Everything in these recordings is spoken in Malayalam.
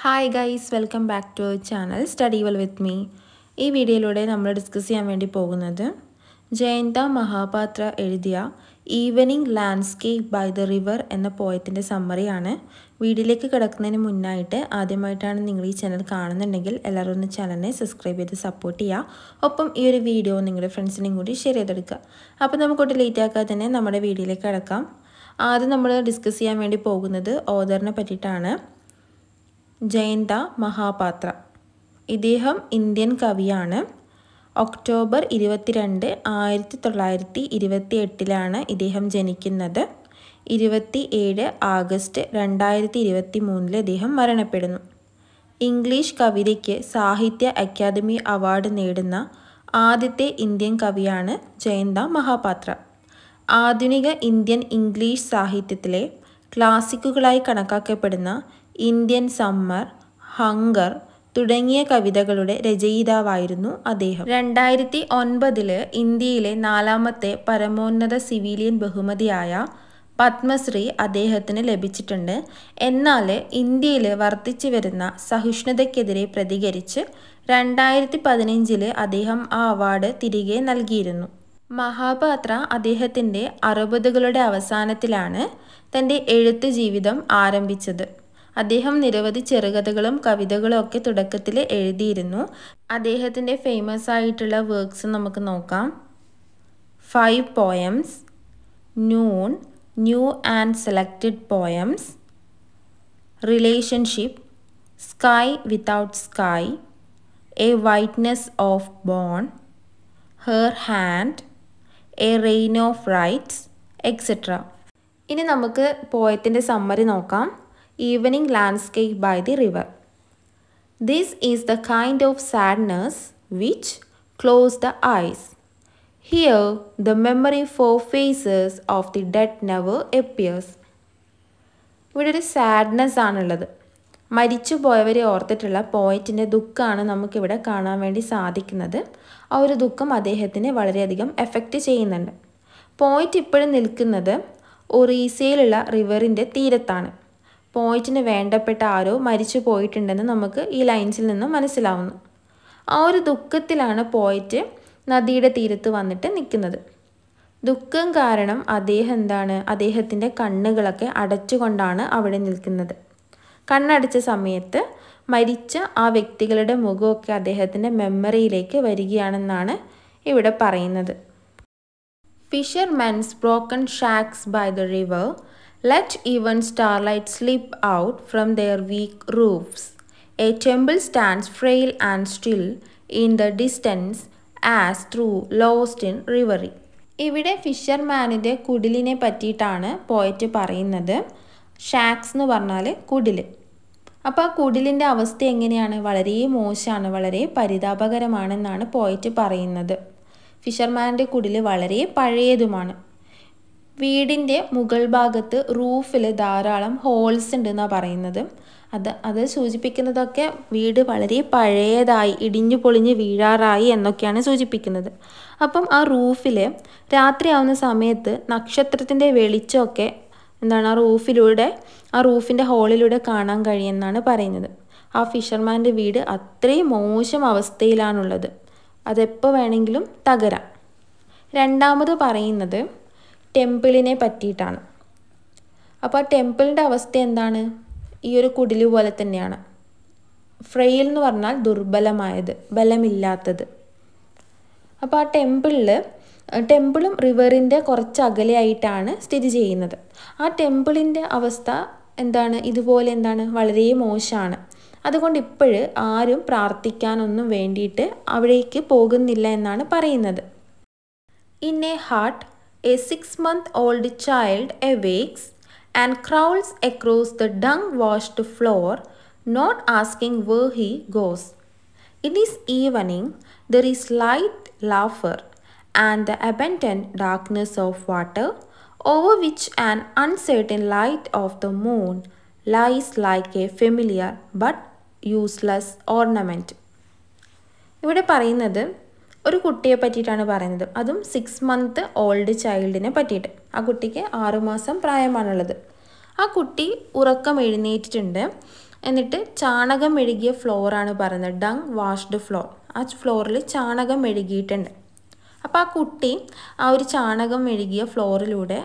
Hi guys welcome back to our channel study well with me ഈ വീഡിയോയിലൂടെ നമ്മൾ ഡിസ്കസ് ചെയ്യാൻ വേണ്ടി പോകുന്നത് ജയന്ത മഹാപാത്ര എഴുതിയ evening landscape by the river എന്ന പോയത്തിൻ്റെ സമ്മറിയാണ് വീഡിയോയിലേക്ക് കിടക്കുന്നതിന് മുന്നായിട്ട് ആദ്യമായിട്ടാണ് നിങ്ങൾ ഈ ചാനൽ കാണുന്നുണ്ടെങ്കിൽ എല്ലാവരും ഒന്ന് ചാനലിനെ സബ്സ്ക്രൈബ് ചെയ്ത് സപ്പോർട്ട് ചെയ്യുക ഒപ്പം ഈ ഒരു വീഡിയോ നിങ്ങളുടെ ഫ്രണ്ട്സിനും കൂടി ഷെയർ ചെയ്തെടുക്കുക അപ്പോൾ നമുക്കൊട്ട് ലേറ്റ് ആക്കാതെ തന്നെ നമ്മുടെ വീഡിയോയിലേക്ക് കിടക്കാം ആദ്യം നമ്മൾ ഡിസ്കസ് ചെയ്യാൻ വേണ്ടി പോകുന്നത് ഓദറിനെ പറ്റിയിട്ടാണ് ജയന്ത മഹാപാത്ര ഇദ്ദേഹം ഇന്ത്യൻ കവിയാണ് ഒക്ടോബർ ഇരുപത്തിരണ്ട് ആയിരത്തി തൊള്ളായിരത്തി ഇരുപത്തി എട്ടിലാണ് ഇദ്ദേഹം ജനിക്കുന്നത് ഇരുപത്തി ഏഴ് ആഗസ്റ്റ് രണ്ടായിരത്തി ഇരുപത്തി മൂന്നിൽ ഇദ്ദേഹം മരണപ്പെടുന്നു ഇംഗ്ലീഷ് കവിതയ്ക്ക് സാഹിത്യ അക്കാദമി അവാർഡ് നേടുന്ന ആദ്യത്തെ ഇന്ത്യൻ കവിയാണ് ജയന്ത മഹാപാത്ര ആധുനിക ഇന്ത്യൻ ഇംഗ്ലീഷ് സാഹിത്യത്തിലെ ക്ലാസിക്കുകളായി കണക്കാക്കപ്പെടുന്ന ഇന്ത്യൻ സമ്മർ ഹങ്കർ തുടങ്ങിയ കവിതകളുടെ രചയിതാവായിരുന്നു അദ്ദേഹം രണ്ടായിരത്തി ഒൻപതില് ഇന്ത്യയിലെ നാലാമത്തെ പരമോന്നത സിവിലിയൻ ബഹുമതിയായ പത്മശ്രീ അദ്ദേഹത്തിന് ലഭിച്ചിട്ടുണ്ട് എന്നാൽ ഇന്ത്യയിൽ വർദ്ധിച്ചു വരുന്ന സഹിഷ്ണുതയ്ക്കെതിരെ പ്രതികരിച്ച് രണ്ടായിരത്തി പതിനഞ്ചില് അദ്ദേഹം ആ അവാർഡ് തിരികെ നൽകിയിരുന്നു മഹാപാത്ര അദ്ദേഹത്തിൻ്റെ അറുപതുകളുടെ അവസാനത്തിലാണ് തൻ്റെ എഴുത്ത് ജീവിതം ആരംഭിച്ചത് അദ്ദേഹം നിരവധി ചെറുകഥകളും കവിതകളും ഒക്കെ തുടക്കത്തിൽ എഴുതിയിരുന്നു അദ്ദേഹത്തിൻ്റെ ഫേമസ് ആയിട്ടുള്ള വർക്ക്സ് നമുക്ക് നോക്കാം five poems new new and selected poems relationship sky without sky a whiteness of bone her hand a rain of rites etcetera ഇനി നമുക്ക് പോയത്തിൻ്റെ സമ്മറി നോക്കാം evening landscape by the river This is the kind of sadness which closes the eyes. Here, the memory for faces of the dead never appears. ഇവിടെ ഒരു സാഡ്നസ് ആണുള്ളത് മരിച്ചു പോയവരെ ഓർത്തിട്ടുള്ള പോയറ്റിൻ്റെ ദുഃഖമാണ് നമുക്കിവിടെ കാണാൻ വേണ്ടി സാധിക്കുന്നത് ആ ഒരു ദുഃഖം അദ്ദേഹത്തിനെ വളരെയധികം എഫക്റ്റ് ചെയ്യുന്നുണ്ട് പോയിറ്റ് ഇപ്പോഴും നിൽക്കുന്നത് ഒറീസയിലുള്ള റിവറിൻ്റെ തീരത്താണ് പോയിറ്റിന് വേണ്ടപ്പെട്ട ആരോ മരിച്ചു പോയിട്ടുണ്ടെന്ന് നമുക്ക് ഈ ലൈൻസിൽ നിന്ന് മനസ്സിലാവുന്നു ആ ഒരു ദുഃഖത്തിലാണ് പോയിറ്റ് നദിയുടെ തീരത്ത് വന്നിട്ട് നിൽക്കുന്നത് ദുഃഖം കാരണം അദ്ദേഹം എന്താണ് അദ്ദേഹത്തിൻ്റെ കണ്ണുകളൊക്കെ അടച്ചുകൊണ്ടാണ് അവിടെ നിൽക്കുന്നത് കണ്ണടച്ച സമയത്ത് മരിച്ച ആ വ്യക്തികളുടെ മുഖമൊക്കെ അദ്ദേഹത്തിൻ്റെ മെമ്മറിയിലേക്ക് വരികയാണെന്നാണ് ഇവിടെ പറയുന്നത് fisherman's broken shacks by the river Let even starlight slip out from their weak roofs. A temple stands frail and still in the distance as through lost in reverie. ഇവിടെ ഫിഷർമാനിൻ്റെ കുടിലിനെ പറ്റിയിട്ടാണ് പോയറ്റ് പറയുന്നത് ഷാക്സ് എന്ന് പറഞ്ഞാൽ കുടിൽ അപ്പോൾ ആ കുടിലിൻ്റെ അവസ്ഥ എങ്ങനെയാണ് വളരെ മോശമാണ് വളരെ പരിതാപകരമാണെന്നാണ് പോയറ്റ് പറയുന്നത് ഫിഷർമാൻ്റെ കുടിൽ വളരെ പഴയതുമാണ് വീടിൻ്റെ മുകൾ ഭാഗത്ത് റൂഫിൽ ധാരാളം ഹോൾസ് ഉണ്ടെന്നാണ് പറയുന്നത് അത് അത് സൂചിപ്പിക്കുന്നതൊക്കെ വീട് വളരെ പഴയതായി ഇടിഞ്ഞു പൊളിഞ്ഞ് വീഴാറായി എന്നൊക്കെയാണ് സൂചിപ്പിക്കുന്നത് അപ്പം ആ റൂഫിൽ രാത്രിയാവുന്ന സമയത്ത് നക്ഷത്രത്തിൻ്റെ വെളിച്ചമൊക്കെ എന്താണ് ആ റൂഫിലൂടെ ആ റൂഫിൻ്റെ ഹോളിലൂടെ കാണാൻ കഴിയുമെന്നാണ് പറയുന്നത് ആ ഫിഷർമാൻ്റെ വീട് അത്രയും മോശം അവസ്ഥയിലാണുള്ളത് അതെപ്പോൾ വേണമെങ്കിലും തകരാം രണ്ടാമത് പറയുന്നത് ടെമ്പിളിനെ പറ്റിയിട്ടാണ് അപ്പോൾ ആ ടെമ്പിളിൻ്റെ അവസ്ഥ എന്താണ് ഈ ഒരു കുടില് പോലെ തന്നെയാണ് ഫ്രെയിൽ എന്ന് പറഞ്ഞാൽ ദുർബലമായത് ബലമില്ലാത്തത് അപ്പോൾ ആ ടെമ്പിളിൽ ടെമ്പിളും റിവറിൻ്റെ കുറച്ച് അകലെയായിട്ടാണ് സ്ഥിതി ചെയ്യുന്നത് ആ ടെമ്പിളിൻ്റെ അവസ്ഥ എന്താണ് ഇതുപോലെ എന്താണ് വളരെ മോശമാണ് അതുകൊണ്ട് ഇപ്പോഴ് ആരും പ്രാർത്ഥിക്കാനൊന്നും വേണ്ടിയിട്ട് അവിടേക്ക് പോകുന്നില്ല എന്നാണ് പറയുന്നത് in a heart a six-month-old child awakes and crawls across the dung-washed floor, not asking where he goes. In this evening, there is light laughter and the abundant darkness of water, over which an uncertain light of the moon lies like a familiar but useless ornament. ഇവിടെ പറയുന്നത് ഒരു കുട്ടിയെ പറ്റിയിട്ടാണ് പറയുന്നത് അതും സിക്സ് മന്ത് ഓൾഡ് ചൈൽഡിനെ പറ്റിയിട്ട് ആ കുട്ടിക്ക് ആറുമാസം പ്രായമാണുള്ളത് ആ കുട്ടി ഉറക്കം എഴുന്നേറ്റിട്ടുണ്ട് എന്നിട്ട് ചാണകം മെഴുകിയ ഫ്ലോറാണ് പറയുന്നത് ഡങ് വാഷ്ഡ് ഫ്ലോർ ആ ഫ്ലോറിൽ ചാണകം മെഴുകിയിട്ടുണ്ട് അപ്പോൾ ആ കുട്ടി ആ ഒരു ചാണകം മെഴുകിയ ഫ്ലോറിലൂടെ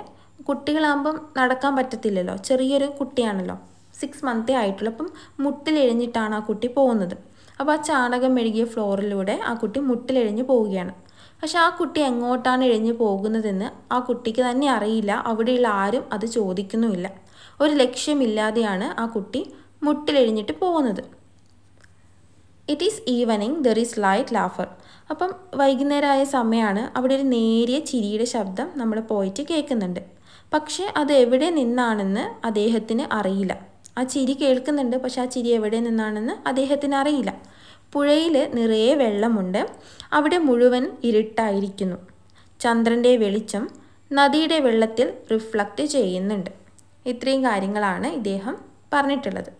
കുട്ടികളാകുമ്പം നടക്കാൻ പറ്റത്തില്ലല്ലോ ചെറിയൊരു കുട്ടിയാണല്ലോ സിക്സ് മന്തേ ആയിട്ടുള്ളൂ അപ്പം മുട്ടിലെഴിഞ്ഞിട്ടാണ് ആ കുട്ടി പോകുന്നത് അപ്പോൾ ആ ചാണകം മെഴുകിയ ഫ്ലോറിലൂടെ ആ കുട്ടി മുട്ടിലെഴിഞ്ഞ് പോവുകയാണ് പക്ഷെ ആ കുട്ടി എങ്ങോട്ടാണ് എഴിഞ്ഞു പോകുന്നതെന്ന് ആ കുട്ടിക്ക് തന്നെ അറിയില്ല അവിടെയുള്ള ആരും അത് ചോദിക്കുന്നുമില്ല ഒരു ലക്ഷ്യമില്ലാതെയാണ് ആ കുട്ടി മുട്ടിലെഴിഞ്ഞിട്ട് പോകുന്നത് it is evening there is light laughter അപ്പം വൈകുന്നേരമായ സമയമാണ് അവിടെ ഒരു നേരിയ ചിരിയുടെ ശബ്ദം നമ്മൾ പോയിട്ട് കേൾക്കുന്നുണ്ട് പക്ഷേ അത് എവിടെ നിന്നാണെന്ന് അദ്ദേഹത്തിന് അറിയില്ല ആ ചിരി കേൾക്കുന്നുണ്ട് പക്ഷെ ആ ചിരി എവിടെ നിന്നാണെന്ന് അദ്ദേഹത്തിന് അറിയില്ല പുഴയിൽ നിറയെ വെള്ളമുണ്ട് അവിടെ മുഴുവൻ ഇരുട്ടായിരിക്കുന്നു ചന്ദ്രൻ്റെ വെളിച്ചം നദിയുടെ വെള്ളത്തിൽ റിഫ്ലക്റ്റ് ചെയ്യുന്നുണ്ട് ഇത്രയും കാര്യങ്ങളാണ് ഇദ്ദേഹം പറഞ്ഞിട്ടുള്ളത്